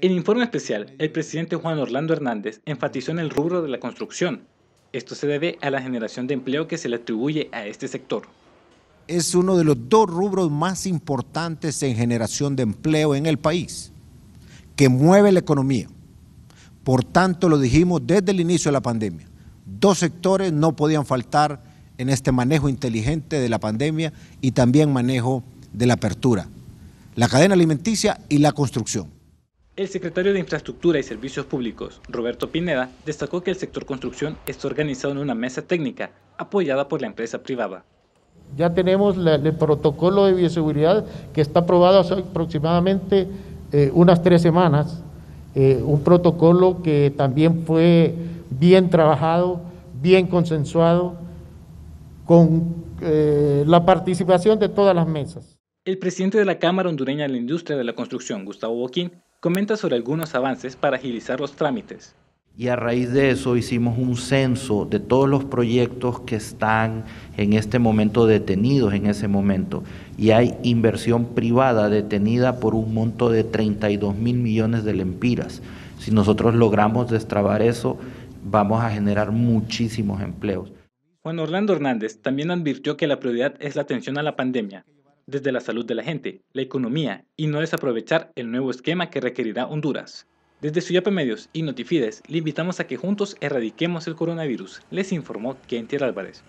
El informe especial, el presidente Juan Orlando Hernández enfatizó en el rubro de la construcción. Esto se debe a la generación de empleo que se le atribuye a este sector. Es uno de los dos rubros más importantes en generación de empleo en el país, que mueve la economía. Por tanto, lo dijimos desde el inicio de la pandemia. Dos sectores no podían faltar en este manejo inteligente de la pandemia y también manejo de la apertura la cadena alimenticia y la construcción. El secretario de Infraestructura y Servicios Públicos, Roberto Pineda, destacó que el sector construcción está organizado en una mesa técnica apoyada por la empresa privada. Ya tenemos el protocolo de bioseguridad que está aprobado hace aproximadamente eh, unas tres semanas, eh, un protocolo que también fue bien trabajado, bien consensuado, con eh, la participación de todas las mesas. El presidente de la Cámara Hondureña de la Industria de la Construcción, Gustavo Boquín, comenta sobre algunos avances para agilizar los trámites. Y a raíz de eso hicimos un censo de todos los proyectos que están en este momento detenidos en ese momento. Y hay inversión privada detenida por un monto de 32 mil millones de lempiras. Si nosotros logramos destrabar eso, vamos a generar muchísimos empleos. Juan Orlando Hernández también advirtió que la prioridad es la atención a la pandemia, desde la salud de la gente, la economía y no desaprovechar el nuevo esquema que requerirá Honduras. Desde Suyapa Medios y Notifides le invitamos a que juntos erradiquemos el coronavirus, les informó Kentier Álvarez.